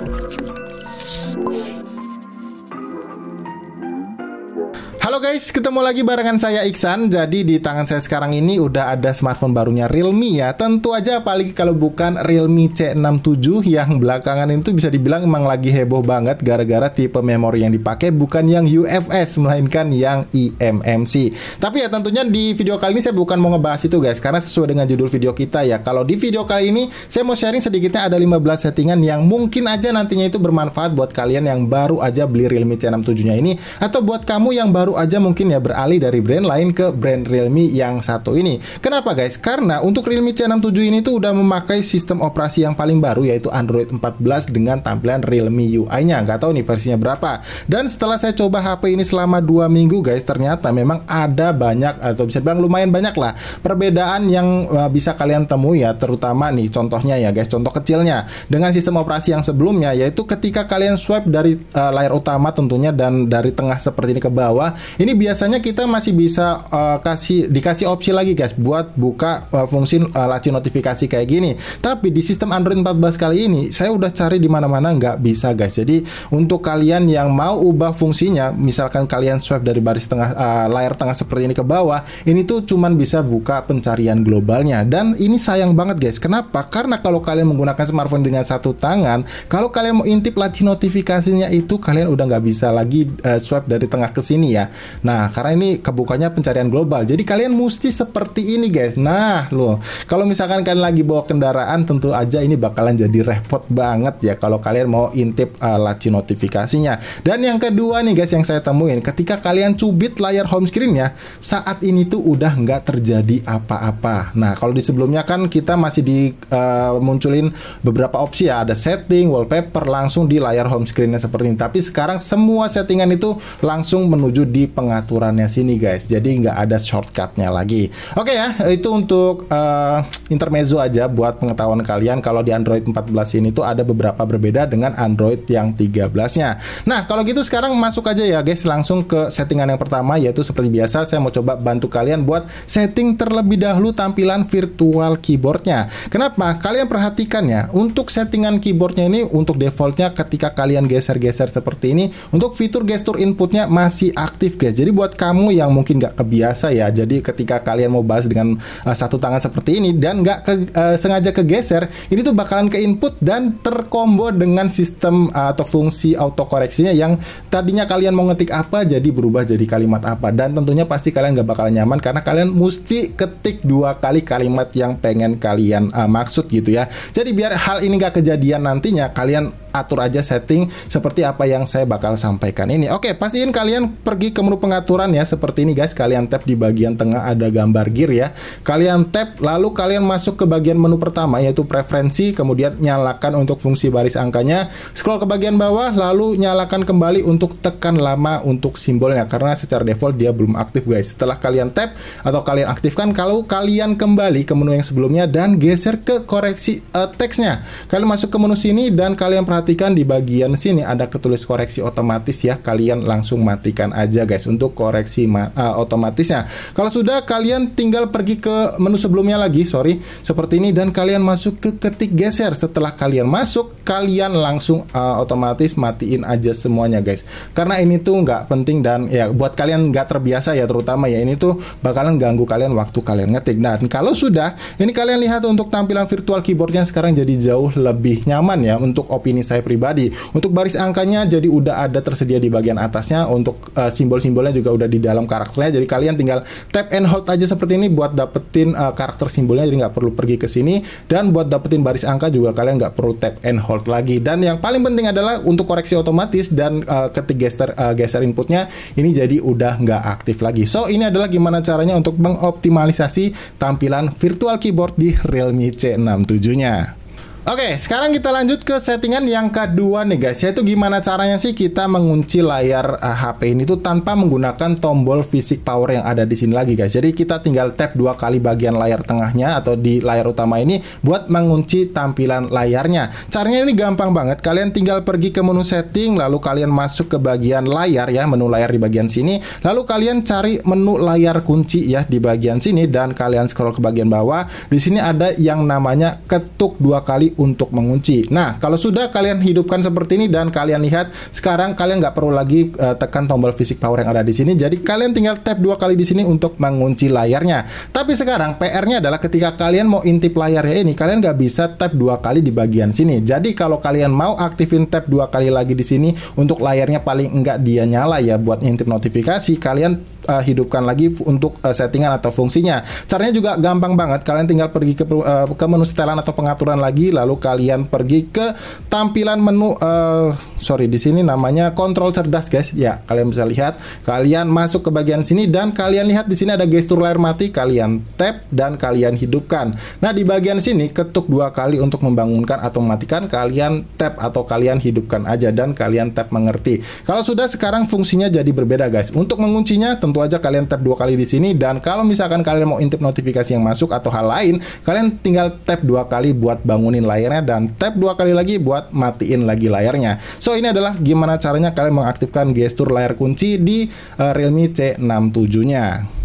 Thank you. Halo guys, ketemu lagi barengan saya Iksan. Jadi di tangan saya sekarang ini udah ada smartphone barunya Realme ya. Tentu aja apalagi kalau bukan Realme C67 yang belakangan itu bisa dibilang emang lagi heboh banget gara-gara tipe memori yang dipakai bukan yang UFS melainkan yang IMMC. Tapi ya tentunya di video kali ini saya bukan mau ngebahas itu guys karena sesuai dengan judul video kita ya. Kalau di video kali ini saya mau sharing sedikitnya ada 15 settingan yang mungkin aja nantinya itu bermanfaat buat kalian yang baru aja beli Realme C67-nya ini atau buat kamu yang baru aja aja mungkin ya beralih dari brand lain ke brand Realme yang satu ini. Kenapa guys? Karena untuk Realme C67 ini tuh udah memakai sistem operasi yang paling baru yaitu Android 14 dengan tampilan Realme UI-nya. Gak tau nih versinya berapa. Dan setelah saya coba HP ini selama dua minggu guys, ternyata memang ada banyak atau bisa bilang lumayan banyak lah perbedaan yang eh, bisa kalian temui ya, terutama nih contohnya ya guys, contoh kecilnya dengan sistem operasi yang sebelumnya yaitu ketika kalian swipe dari uh, layar utama tentunya dan dari tengah seperti ini ke bawah ini biasanya kita masih bisa uh, kasih dikasih opsi lagi guys buat buka uh, fungsi uh, eh, laci notifikasi kayak gini. Tapi di sistem Android 14 kali ini saya udah cari di mana-mana nggak bisa guys. Jadi untuk kalian yang mau ubah fungsinya, misalkan kalian swipe dari baris tengah uh, layar tengah seperti ini ke bawah, ini tuh cuman bisa buka pencarian globalnya dan ini sayang banget guys. Kenapa? Karena kalau kalian menggunakan smartphone dengan satu tangan, kalau kalian mau intip laci notifikasinya itu kalian udah nggak bisa lagi uh, swipe dari tengah ke sini ya. Nah, karena ini kebukanya pencarian global. Jadi kalian mesti seperti ini, guys. Nah, loh. Kalau misalkan kalian lagi bawa kendaraan, tentu aja ini bakalan jadi repot banget ya kalau kalian mau intip uh, laci notifikasinya. Dan yang kedua nih, guys, yang saya temuin ketika kalian cubit layar home screen-nya, saat ini tuh udah nggak terjadi apa-apa. Nah, kalau di sebelumnya kan kita masih di uh, munculin beberapa opsi ya, ada setting, wallpaper langsung di layar home screen-nya seperti ini. Tapi sekarang semua settingan itu langsung menuju di pengaturannya sini guys. Jadi nggak ada shortcutnya lagi. Oke okay ya, itu untuk uh, intermezzo aja buat pengetahuan kalian kalau di Android 14 ini tuh ada beberapa berbeda dengan Android yang 13-nya. Nah, kalau gitu sekarang masuk aja ya guys langsung ke settingan yang pertama yaitu seperti biasa saya mau coba bantu kalian buat setting terlebih dahulu tampilan virtual keyboardnya. Kenapa? Kalian perhatikan ya, untuk settingan keyboardnya ini untuk defaultnya ketika kalian geser-geser seperti ini, untuk fitur gesture inputnya masih aktif guys podcast. Iya, jadi buat kamu yang mungkin nggak kebiasa ya, jadi ketika kalian mau balas dengan uh, satu tangan seperti ini dan nggak ke, uh, sengaja kegeser, ini tuh bakalan ke input dan terkombo dengan sistem uh, atau fungsi autokoreksinya yang tadinya kalian mau ngetik apa jadi berubah jadi kalimat apa dan tentunya pasti kalian nggak bakalan nyaman karena kalian mesti ketik dua kali kalimat yang pengen kalian uh, maksud gitu ya. Jadi biar hal ini nggak kejadian nantinya kalian atur aja setting seperti apa yang saya bakal sampaikan ini. Oke, pastiin kalian pergi ke menu pengaturan ya seperti ini guys. Kalian tap di bagian tengah ada gambar gear ya. Kalian tap lalu kalian masuk ke bagian menu pertama yaitu preferensi kemudian nyalakan untuk fungsi baris angkanya. Scroll ke bagian bawah lalu nyalakan kembali untuk tekan lama untuk simbolnya karena secara default dia belum aktif guys. Setelah kalian tap atau kalian aktifkan kalau kalian kembali ke menu yang sebelumnya dan geser ke koreksi uh, teksnya. Kalian masuk ke menu sini dan kalian perhatikan di bagian sini ada ketulis koreksi otomatis ya, kalian langsung matikan aja guys untuk koreksi uh, otomatisnya. Kalau sudah kalian tinggal pergi ke menu sebelumnya lagi, sorry, seperti ini dan kalian masuk ke ketik geser. Setelah kalian masuk, kalian langsung uh, otomatis matiin aja semuanya guys. Karena ini tuh nggak penting dan ya buat kalian nggak terbiasa ya terutama ya ini tuh bakalan ganggu kalian waktu kalian ngetik. Dan kalau sudah, ini kalian lihat untuk tampilan virtual keyboardnya sekarang jadi jauh lebih nyaman ya untuk opini saya pribadi. Untuk baris angkanya jadi udah ada tersedia di bagian atasnya untuk uh, simbol-simbolnya juga udah di dalam karakternya. Jadi kalian tinggal tap and hold aja seperti ini buat dapetin uh, karakter simbolnya jadi nggak perlu pergi ke sini dan buat dapetin baris angka juga kalian nggak perlu tap and hold lagi. Dan yang paling penting adalah untuk koreksi otomatis dan uh, ketik geser uh, geser inputnya ini jadi udah nggak aktif lagi. So ini adalah gimana caranya untuk mengoptimalisasi tampilan virtual keyboard di Realme C67-nya. Oke, sekarang kita lanjut ke settingan yang kedua nih guys, yaitu gimana caranya sih kita mengunci layar uh, eh, HP ini tuh tanpa menggunakan tombol fisik power yang ada di sini lagi guys. Jadi kita tinggal tap dua kali bagian layar tengahnya atau di layar utama ini buat mengunci tampilan layarnya. Caranya ini gampang banget. Kalian tinggal pergi ke menu setting, lalu kalian masuk ke bagian layar ya, menu layar di bagian sini. Lalu kalian cari menu layar kunci ya di bagian sini dan kalian scroll ke bagian bawah. Di sini ada yang namanya ketuk dua kali untuk mengunci. Nah, kalau sudah kalian hidupkan seperti ini dan kalian lihat sekarang kalian nggak perlu lagi uh, tekan tombol fisik power yang ada di sini. Jadi kalian tinggal tap dua kali di sini untuk mengunci layarnya. Tapi sekarang PR-nya adalah ketika kalian mau intip layarnya ini, kalian nggak bisa tap dua kali di bagian sini. Jadi kalau kalian mau aktifin tap dua kali lagi di sini untuk layarnya paling nggak dia nyala ya buat intip notifikasi, kalian uh, hidupkan lagi untuk uh, settingan atau fungsinya. Caranya juga gampang banget. Kalian tinggal pergi ke uh, ke menu setelan atau pengaturan lagi, lalu kalian pergi ke tampilan menu uh, sorry di sini namanya kontrol cerdas guys. Ya kalian bisa lihat. Kalian masuk ke bagian sini dan kalian lihat di sini ada gestur layar mati. Kalian tap dan kalian hidupkan. Nah di bagian sini ketuk dua kali untuk membangunkan atau mematikan. Kalian tap atau kalian hidupkan aja dan kalian tap mengerti. Kalau sudah sekarang fungsinya jadi berbeda guys. Untuk menguncinya tentu tentu aja kalian tap dua kali di sini dan kalau misalkan kalian mau intip notifikasi yang masuk atau hal lain, kalian tinggal tap dua kali buat bangunin layarnya dan tap dua kali lagi buat matiin lagi layarnya. So ini adalah gimana caranya kalian mengaktifkan gestur layar kunci di uh, Realme C67-nya.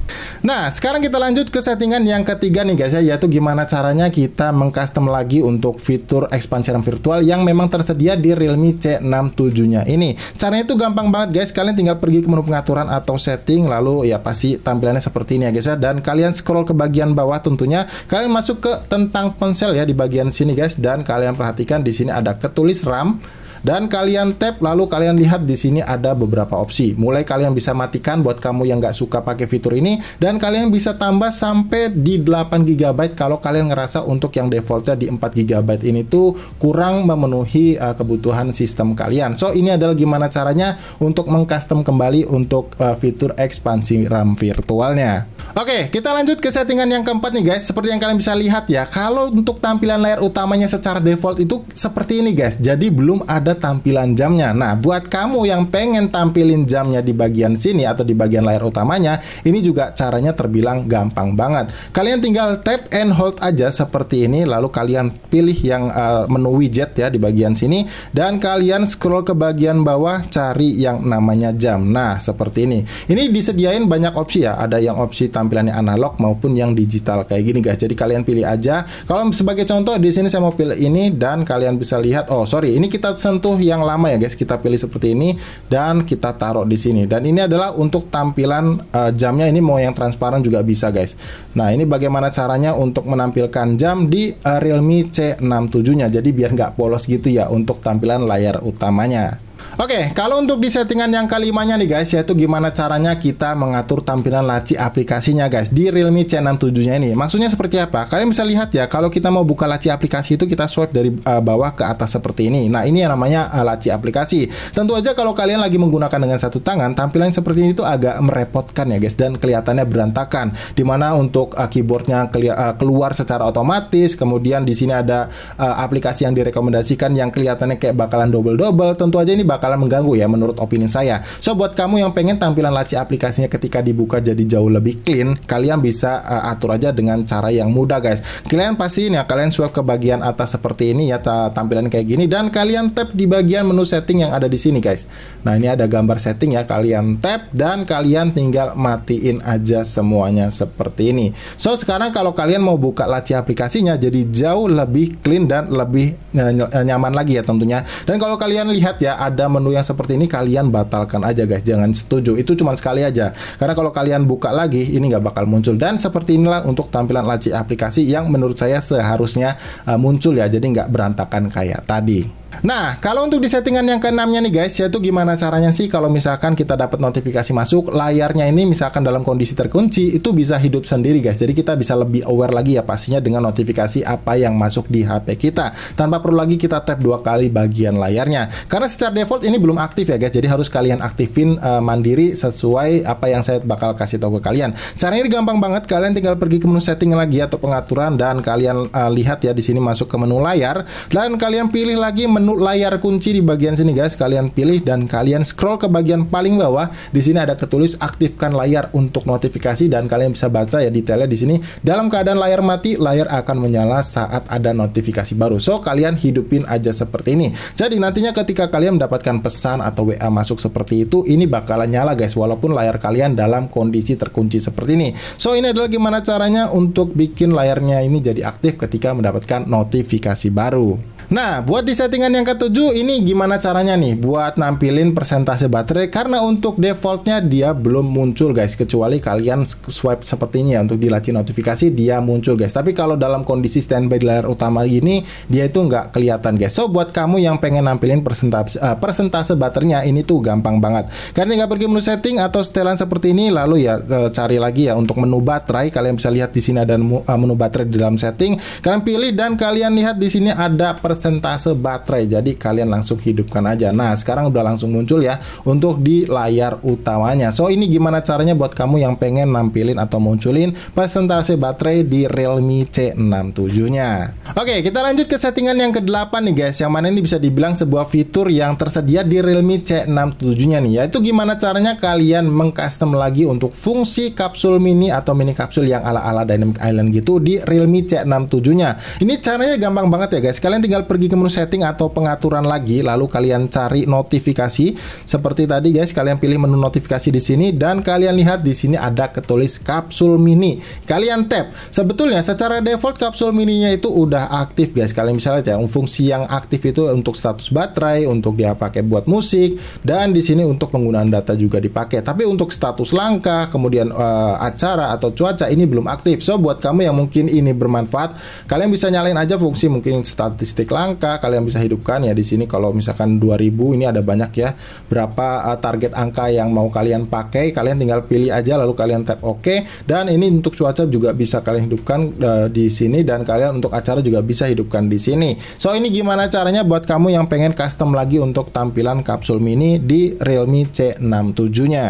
Nah, sekarang kita lanjut ke settingan yang ketiga nih guys ya, yaitu gimana caranya kita mengcustom lagi untuk fitur ekspansi ram virtual yang memang tersedia di Realme C67-nya. Ini caranya itu gampang banget guys, kalian tinggal pergi ke menu pengaturan atau setting lalu ya pasti tampilannya seperti ini ya guys ya dan kalian scroll ke bagian bawah tentunya, kalian masuk ke tentang ponsel ya di bagian sini guys dan kalian perhatikan di sini ada ketulis RAM dan kalian tap lalu kalian lihat di sini ada beberapa opsi. Mulai kalian bisa matikan buat kamu yang nggak suka pakai fitur ini dan kalian bisa tambah sampai di 8 GB kalau kalian ngerasa untuk yang defaultnya di 4 GB ini tuh kurang memenuhi uh, kebutuhan sistem kalian. So ini adalah gimana caranya untuk mengcustom kembali untuk uh, fitur ekspansi RAM virtualnya. Oke, kita lanjut ke settingan yang keempat nih guys. Seperti yang kalian bisa lihat ya, kalau untuk tampilan layar utamanya secara default itu seperti ini guys. Jadi belum ada tampilan jamnya. Nah, buat kamu yang pengen tampilin jamnya di bagian sini atau di bagian layar utamanya, ini juga caranya terbilang gampang banget. Kalian tinggal tap and hold aja seperti ini, lalu kalian pilih yang uh, menu widget ya di bagian sini, dan kalian scroll ke bagian bawah cari yang namanya jam. Nah, seperti ini. Ini disediain banyak opsi ya, ada yang opsi tampilannya analog maupun yang digital kayak gini guys. Jadi kalian pilih aja. Kalau sebagai contoh di sini saya mau pilih ini dan kalian bisa lihat, oh sorry, ini kita sentuh tuh yang lama ya guys kita pilih seperti ini dan kita taruh di sini dan ini adalah untuk tampilan uh, jamnya ini mau yang transparan juga bisa guys nah ini bagaimana caranya untuk menampilkan jam di uh, Realme C67 nya jadi biar nggak polos gitu ya untuk tampilan layar utamanya Oke, okay, kalau untuk di settingan yang kelimanya nih guys, yaitu gimana caranya kita mengatur tampilan laci aplikasinya guys di Realme C67-nya ini. Maksudnya seperti apa? Kalian bisa lihat ya, kalau kita mau buka laci aplikasi itu kita swipe dari uh, bawah ke atas seperti ini. Nah, ini yang namanya uh, laci aplikasi. Tentu aja kalau kalian lagi menggunakan dengan satu tangan, tampilan seperti ini itu agak merepotkan ya guys dan kelihatannya berantakan. Dimana untuk uh, keyboardnya uh, keluar secara otomatis, kemudian di sini ada uh, aplikasi yang direkomendasikan yang kelihatannya kayak bakalan double-double. Tentu aja ini bakal bakalan mengganggu ya menurut opini saya. So buat kamu yang pengen tampilan laci aplikasinya ketika dibuka jadi jauh lebih clean, kalian bisa uh, atur aja dengan cara yang mudah guys. Kalian pastiin ya kalian swipe ke bagian atas seperti ini ya tampilan kayak gini dan kalian tap di bagian menu setting yang ada di sini guys. Nah ini ada gambar setting ya kalian tap dan kalian tinggal matiin aja semuanya seperti ini. So sekarang kalau kalian mau buka laci aplikasinya jadi jauh lebih clean dan lebih eh, eh, nyaman lagi ya tentunya. Dan kalau kalian lihat ya ada menu yang seperti ini kalian batalkan aja guys, jangan setuju. Itu cuma sekali aja. Karena kalau kalian buka lagi, ini nggak bakal muncul. Dan seperti inilah untuk tampilan laci aplikasi yang menurut saya seharusnya uh, muncul ya, jadi nggak berantakan kayak tadi. Nah, kalau untuk di settingan yang keenamnya nih guys, yaitu gimana caranya sih kalau misalkan kita dapat notifikasi masuk, layarnya ini misalkan dalam kondisi terkunci, itu bisa hidup sendiri guys. Jadi kita bisa lebih aware lagi ya pastinya dengan notifikasi apa yang masuk di HP kita. Tanpa perlu lagi kita tap dua kali bagian layarnya. Karena secara default ini belum aktif ya guys, jadi harus kalian aktifin uh, mandiri sesuai apa yang saya bakal kasih tahu ke kalian. Caranya ini gampang banget, kalian tinggal pergi ke menu setting lagi atau pengaturan dan kalian uh, lihat ya di sini masuk ke menu layar dan kalian pilih lagi menu menu layar kunci di bagian sini guys, kalian pilih dan kalian scroll ke bagian paling bawah. Di sini ada ketulis aktifkan layar untuk notifikasi dan kalian bisa baca ya detailnya di sini. Dalam keadaan layar mati, layar akan menyala saat ada notifikasi baru. So, kalian hidupin aja seperti ini. Jadi nantinya ketika kalian mendapatkan pesan atau WA masuk seperti itu, ini bakalan nyala guys walaupun layar kalian dalam kondisi terkunci seperti ini. So, ini adalah gimana caranya untuk bikin layarnya ini jadi aktif ketika mendapatkan notifikasi baru. Nah, buat di settingan yang ketujuh ini gimana caranya nih buat nampilin persentase baterai karena untuk defaultnya dia belum muncul guys kecuali kalian swipe seperti ini ya untuk dilaci notifikasi dia muncul guys. Tapi kalau dalam kondisi standby di layar utama ini dia itu nggak kelihatan guys. So buat kamu yang pengen nampilin persentase uh, persentase baterainya ini tuh gampang banget. Kalian tinggal pergi menu setting atau setelan seperti ini lalu ya uh, cari lagi ya untuk menu baterai kalian bisa lihat di sini ada menu, eh, menu baterai di dalam setting. Kalian pilih dan kalian lihat di sini ada persentase persentase baterai. Jadi kalian langsung hidupkan aja. Nah, sekarang udah langsung muncul ya untuk di layar utamanya. So, ini gimana caranya buat kamu yang pengen nampilin atau munculin persentase baterai di Realme C67-nya. Oke, kita lanjut ke settingan yang ke-8 nih guys. Yang mana ini bisa dibilang sebuah fitur yang tersedia di Realme C67-nya nih. Yaitu gimana caranya kalian mengcustom lagi untuk fungsi kapsul mini atau mini kapsul yang ala-ala Dynamic Island gitu di Realme C67-nya. Ini caranya gampang banget ya guys. Kalian tinggal pergi ke menu setting atau pengaturan lagi, lalu kalian cari notifikasi. Seperti tadi guys, kalian pilih menu notifikasi di sini dan kalian lihat di sini ada ketulis kapsul mini. Kalian tap. Sebetulnya secara default kapsul mininya itu udah aktif guys. Kalian bisa lihat ya, fungsi yang aktif itu untuk status baterai, untuk dia pakai buat musik, dan di sini untuk penggunaan data juga dipakai. Tapi untuk status langka, kemudian uh, acara atau cuaca ini belum aktif. So buat kamu yang mungkin ini bermanfaat, kalian bisa nyalain aja fungsi mungkin statistik langka kalian bisa hidupkan ya di sini kalau misalkan 2000 ini ada banyak ya berapa uh, target angka yang mau kalian pakai kalian tinggal pilih aja lalu kalian tap OK dan ini untuk cuaca juga bisa kalian hidupkan uh, di sini dan kalian untuk acara juga bisa hidupkan di sini so ini gimana caranya buat kamu yang pengen custom lagi untuk tampilan kapsul mini di Realme C67 nya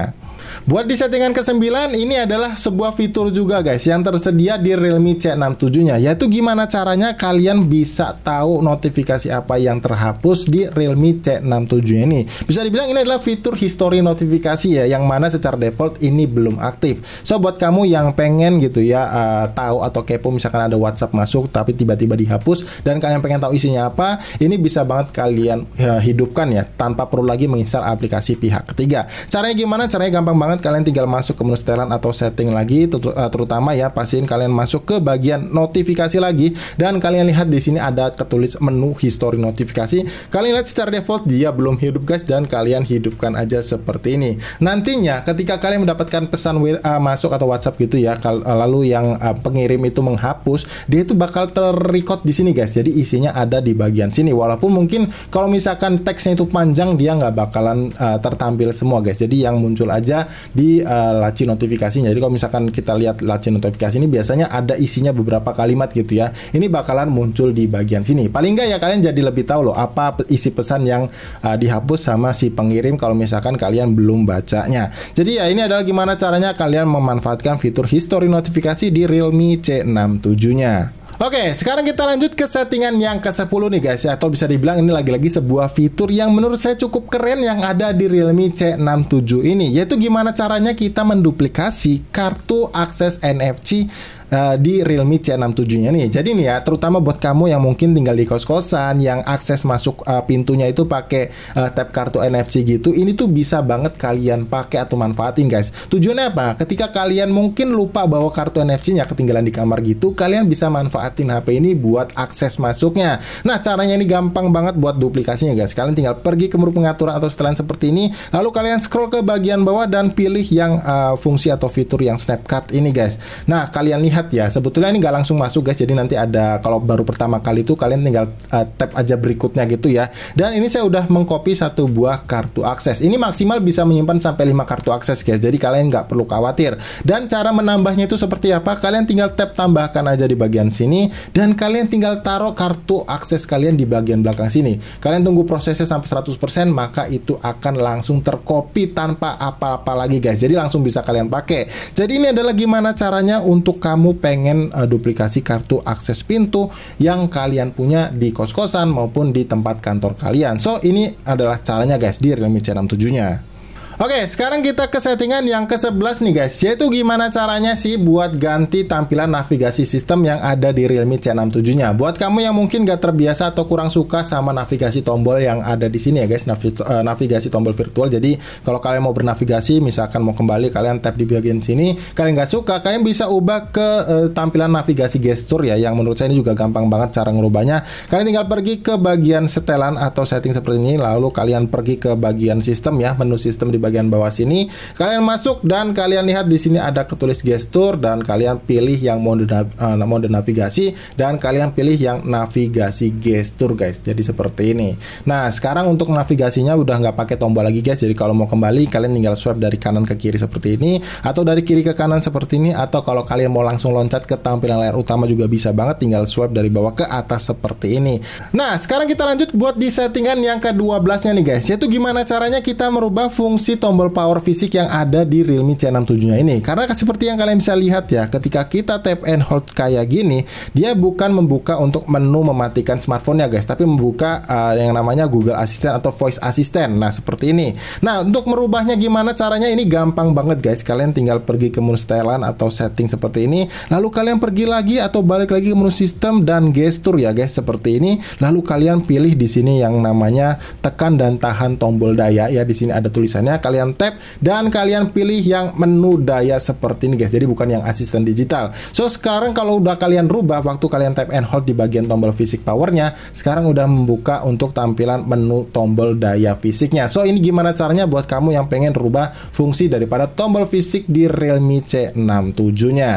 Buat di settingan ke-9, ini adalah sebuah fitur juga guys yang tersedia di Realme C67-nya, yaitu gimana caranya kalian bisa tahu notifikasi apa yang terhapus di Realme C67 ini. Bisa dibilang ini adalah fitur history notifikasi ya, yang mana secara default ini belum aktif. So, buat kamu yang pengen gitu ya, uh, tahu atau kepo misalkan ada WhatsApp masuk tapi tiba-tiba dihapus, dan kalian pengen tahu isinya apa, ini bisa banget kalian uh, hidupkan ya, tanpa perlu lagi menginstal aplikasi pihak ketiga. Caranya gimana? Caranya gampang banget banget kalian tinggal masuk ke menu setelan atau setting lagi eh, terutama ya pastiin kalian masuk ke bagian notifikasi lagi dan kalian lihat di sini ada ketulis menu history notifikasi kalian lihat secara default dia belum hidup guys dan kalian hidupkan aja seperti ini nantinya ketika kalian mendapatkan pesan uh, masuk atau WhatsApp gitu ya eh, lalu yang pengirim itu menghapus dia itu bakal terrecord di sini guys jadi isinya ada di bagian sini walaupun mungkin kalau misalkan teksnya itu panjang dia nggak bakalan uh, tertampil semua guys jadi yang muncul aja di uh, laci notifikasinya. Jadi kalau misalkan kita lihat laci notifikasi ini biasanya ada isinya beberapa kalimat gitu ya. Ini bakalan muncul di bagian sini. Paling nggak ya kalian jadi lebih tahu loh apa isi pesan yang uh, dihapus sama si pengirim kalau misalkan kalian belum bacanya. Jadi ya ini adalah gimana caranya kalian memanfaatkan fitur history notifikasi di Realme C67-nya. Oke, sekarang kita lanjut ke settingan yang ke-10 nih guys ya. Atau bisa dibilang ini lagi-lagi sebuah fitur yang menurut saya cukup keren yang ada di Realme C67 ini. Yaitu gimana caranya kita menduplikasi kartu akses NFC Eh, di Realme C67-nya nih. Jadi nih ya, terutama buat kamu yang mungkin tinggal di kos-kosan, yang akses masuk uh, pintunya itu pakai uh, eh, tap kartu NFC gitu, ini tuh bisa banget kalian pakai atau manfaatin guys. Tujuannya apa? Ketika kalian mungkin lupa bawa kartu NFC-nya ketinggalan di kamar gitu, kalian bisa manfaatin HP ini buat akses masuknya. Nah, caranya ini gampang banget buat duplikasinya guys. Kalian tinggal pergi ke menu pengaturan atau setelan seperti ini, lalu kalian scroll ke bagian bawah dan pilih yang uh, fungsi atau fitur yang Snapcard ini guys. Nah, kalian lihat lihat ya sebetulnya ini nggak langsung masuk guys jadi nanti ada kalau baru pertama kali itu kalian tinggal uh, tap aja berikutnya gitu ya dan ini saya udah mengcopy satu buah kartu akses ini maksimal bisa menyimpan sampai 5 kartu akses guys jadi kalian nggak perlu khawatir dan cara menambahnya itu seperti apa kalian tinggal tap tambahkan aja di bagian sini dan kalian tinggal taruh kartu akses kalian di bagian belakang sini kalian tunggu prosesnya sampai 100% maka itu akan langsung tercopy tanpa apa-apa lagi guys jadi langsung bisa kalian pakai jadi ini adalah gimana caranya untuk kamu kamu pengen uh, duplikasi kartu akses pintu yang kalian punya di kos-kosan maupun di tempat kantor kalian. So, ini adalah caranya guys di Realme C67-nya. Oke, sekarang kita ke settingan yang ke-11 nih guys, yaitu gimana caranya sih buat ganti tampilan navigasi sistem yang ada di Realme C67-nya. Buat kamu yang mungkin gak terbiasa atau kurang suka sama navigasi tombol yang ada di sini ya guys, navi eh, navigasi tombol virtual. Jadi, kalau kalian mau bernavigasi, misalkan mau kembali, kalian tap di bagian sini, kalian gak suka, kalian bisa ubah ke uh, tampilan navigasi gesture ya, yang menurut saya ini juga gampang banget cara ngerubahnya. Kalian tinggal pergi ke bagian setelan atau setting seperti ini, lalu kalian pergi ke bagian sistem ya, menu sistem di bagian bagian bawah sini. Kalian masuk dan kalian lihat di sini ada ketulis gestur dan kalian pilih yang mode uh, mode navigasi dan kalian pilih yang navigasi gestur guys. Jadi seperti ini. Nah sekarang untuk navigasinya udah nggak pakai tombol lagi guys. Jadi kalau mau kembali kalian tinggal swipe dari kanan ke kiri seperti ini atau dari kiri ke kanan seperti ini atau kalau kalian mau langsung loncat ke tampilan layar utama juga bisa banget. Tinggal swipe dari bawah ke atas seperti ini. Nah sekarang kita lanjut buat di settingan yang ke-12 nya nih guys. Yaitu gimana caranya kita merubah fungsi fungsi tombol power fisik yang ada di Realme C67 nya ini. Karena seperti yang kalian bisa lihat ya, ketika kita tap and hold kayak gini, dia bukan membuka untuk menu mematikan smartphone ya guys, tapi membuka uh, yang namanya Google Assistant atau Voice Assistant. Nah, seperti ini. Nah, untuk merubahnya gimana caranya ini gampang banget guys. Kalian tinggal pergi ke menu setelan atau setting seperti ini, lalu kalian pergi lagi atau balik lagi ke menu sistem dan gestur ya guys seperti ini. Lalu kalian pilih di sini yang namanya tekan dan tahan tombol daya ya di sini ada tulisannya kalian tap dan kalian pilih yang menu daya seperti ini guys. Jadi bukan yang asisten digital. So sekarang kalau udah kalian rubah waktu kalian tap and hold di bagian tombol fisik powernya, sekarang udah membuka untuk tampilan menu tombol daya fisiknya. So ini gimana caranya buat kamu yang pengen rubah fungsi daripada tombol fisik di Realme C67 nya.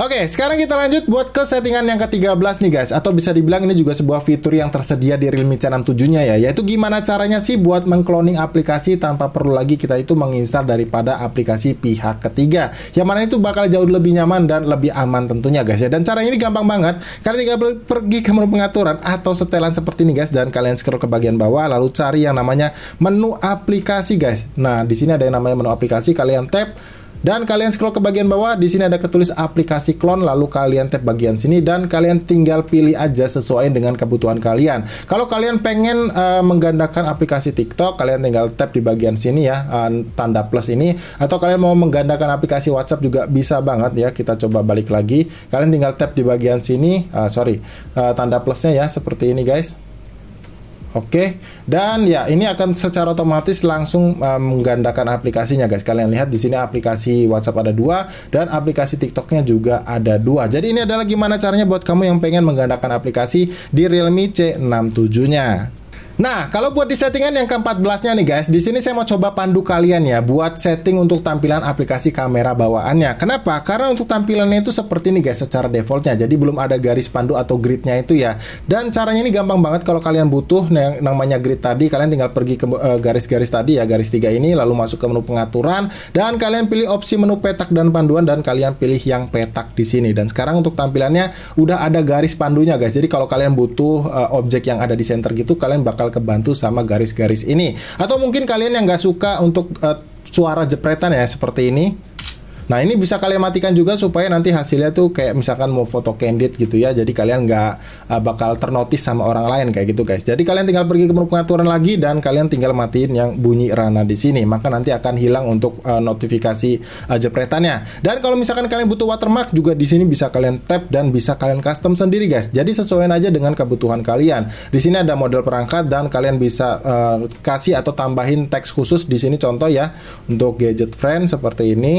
Oke, sekarang kita lanjut buat ke settingan yang ke-13 nih guys. Atau bisa dibilang ini juga sebuah fitur yang tersedia di Realme C67-nya ya. Yaitu gimana caranya sih buat mengkloning aplikasi tanpa perlu lagi kita itu menginstal daripada aplikasi pihak ketiga. Yang mana itu bakal jauh lebih nyaman dan lebih aman tentunya guys ya. Dan cara ini gampang banget. Kalian tinggal pergi ke menu pengaturan atau setelan seperti ini guys. Dan kalian scroll ke bagian bawah lalu cari yang namanya menu aplikasi guys. Nah, di sini ada yang namanya menu aplikasi. Kalian tap dan kalian scroll ke bagian bawah, di sini ada ketulis aplikasi klon, lalu kalian tap bagian sini dan kalian tinggal pilih aja sesuai dengan kebutuhan kalian. Kalau kalian pengen uh, menggandakan aplikasi TikTok, kalian tinggal tap di bagian sini ya, uh, tanda plus ini. Atau kalian mau menggandakan aplikasi WhatsApp juga bisa banget ya, kita coba balik lagi. Kalian tinggal tap di bagian sini, uh, sorry, uh, tanda plusnya ya, seperti ini guys. Oke, dan ya ini akan secara otomatis langsung um, menggandakan aplikasinya guys. Kalian lihat di sini aplikasi WhatsApp ada dua dan aplikasi TikToknya juga ada dua. Jadi ini adalah gimana caranya buat kamu yang pengen menggandakan aplikasi di Realme C67-nya. Nah, kalau buat di settingan yang ke-14-nya nih guys, di sini saya mau coba pandu kalian ya buat setting untuk tampilan aplikasi kamera bawaannya. Kenapa? Karena untuk tampilannya itu seperti ini guys secara defaultnya. Jadi belum ada garis pandu atau gridnya itu ya. Dan caranya ini gampang banget kalau kalian butuh yang namanya grid tadi, kalian tinggal pergi ke eh, garis-garis uh, tadi ya, garis tiga ini lalu masuk ke menu pengaturan dan kalian pilih opsi menu petak dan panduan dan kalian pilih yang petak di sini. Dan sekarang untuk tampilannya udah ada garis pandunya guys. Jadi kalau kalian butuh uh, objek yang ada di center gitu, kalian bakal kebantu sama garis-garis ini. Atau mungkin kalian yang nggak suka untuk uh, suara jepretan ya seperti ini Nah ini bisa kalian matikan juga supaya nanti hasilnya tuh kayak misalkan mau foto candid gitu ya. Jadi kalian nggak uh, bakal ternotis sama orang lain kayak gitu guys. Jadi kalian tinggal pergi ke menu pengaturan lagi dan kalian tinggal matiin yang bunyi rana di sini. Maka nanti akan hilang untuk uh, notifikasi uh, jepretannya. Dan kalau misalkan kalian butuh watermark juga di sini bisa kalian tap dan bisa kalian custom sendiri guys. Jadi sesuai aja dengan kebutuhan kalian. Di sini ada model perangkat dan kalian bisa uh, kasih atau tambahin teks khusus di sini contoh ya untuk gadget friend seperti ini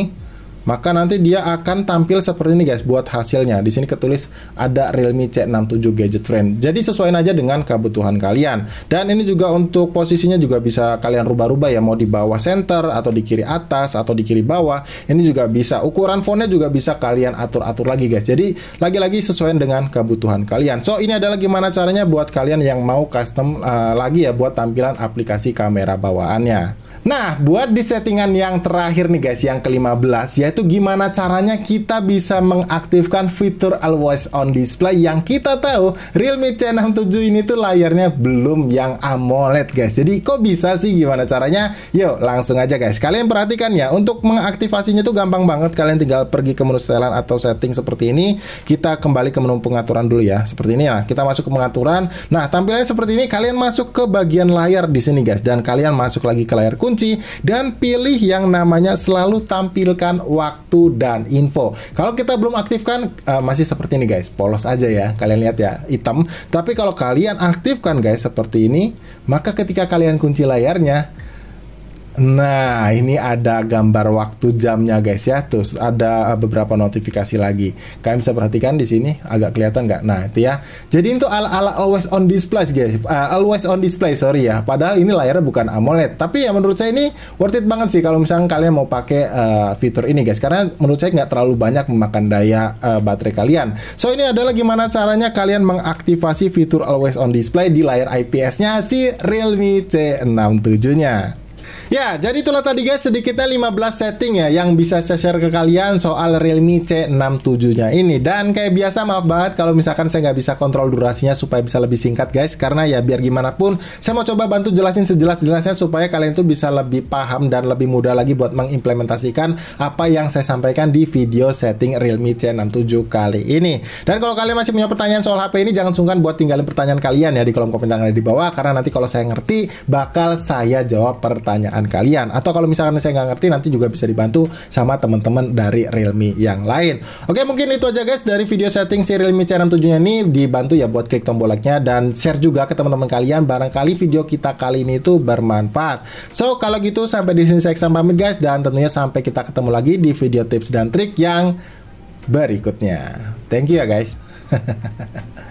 maka nanti dia akan tampil seperti ini guys buat hasilnya. Di sini ketulis ada Realme C67 Gadget Friend. Jadi sesuaikan aja dengan kebutuhan kalian. Dan ini juga untuk posisinya juga bisa kalian rubah-rubah ya mau di bawah center atau di kiri atas atau di kiri bawah. Ini juga bisa. Ukuran fontnya juga bisa kalian atur-atur lagi guys. Jadi lagi-lagi sesuaiin dengan kebutuhan kalian. So ini adalah gimana caranya buat kalian yang mau custom uh, lagi ya buat tampilan aplikasi kamera bawaannya. Nah, buat di settingan yang terakhir nih guys, yang ke-15, yaitu gimana caranya kita bisa mengaktifkan fitur Always On Display yang kita tahu Realme C67 ini tuh layarnya belum yang AMOLED guys. Jadi kok bisa sih gimana caranya? Yuk, langsung aja guys. Kalian perhatikan ya, untuk mengaktifasinya tuh gampang banget. Kalian tinggal pergi ke menu setelan atau setting seperti ini. Kita kembali ke menu pengaturan dulu ya. Seperti ini ya. Kita masuk ke pengaturan. Nah, tampilannya seperti ini. Kalian masuk ke bagian layar di sini guys dan kalian masuk lagi ke layar kunci kunci dan pilih yang namanya selalu tampilkan waktu dan info. Kalau kita belum aktifkan uh, masih seperti ini guys, polos aja ya. Kalian lihat ya, hitam. Tapi kalau kalian aktifkan guys seperti ini, maka ketika kalian kunci layarnya, Nah, ini ada gambar waktu jamnya guys ya. Terus ada beberapa notifikasi lagi. Kalian bisa perhatikan di sini agak kelihatan nggak? Nah, itu ya. Jadi itu ala ala always on display guys. Uh, always on display, sorry ya. Padahal ini layarnya bukan AMOLED. Tapi ya menurut saya ini worth it banget sih kalau misalnya kalian mau pakai uh, fitur ini guys. Karena menurut saya nggak terlalu banyak memakan daya uh, baterai kalian. So ini adalah gimana caranya kalian mengaktifasi fitur always on display di layar IPS-nya si Realme C67-nya. Ya, jadi itulah tadi guys sedikitnya 15 setting ya yang bisa saya share ke kalian soal Realme C67-nya ini. Dan kayak biasa maaf banget kalau misalkan saya nggak bisa kontrol durasinya supaya bisa lebih singkat guys karena ya biar gimana pun saya mau coba bantu jelasin sejelas-jelasnya supaya kalian tuh bisa lebih paham dan lebih mudah lagi buat mengimplementasikan apa yang saya sampaikan di video setting Realme C67 kali ini. Dan kalau kalian masih punya pertanyaan soal HP ini jangan sungkan buat tinggalin pertanyaan kalian ya di kolom komentar yang ada di bawah karena nanti kalau saya ngerti bakal saya jawab pertanyaan pertanyaan kalian. Atau kalau misalkan saya nggak ngerti nanti juga bisa dibantu sama teman-teman dari Realme yang lain. Oke mungkin itu aja guys dari video setting si Realme 67-nya ini dibantu ya buat klik tombol like-nya dan share juga ke teman-teman kalian barangkali video kita kali ini itu bermanfaat. So kalau gitu sampai di sini saya pamit guys dan tentunya sampai kita ketemu lagi di video tips dan trik yang berikutnya. Thank you ya guys.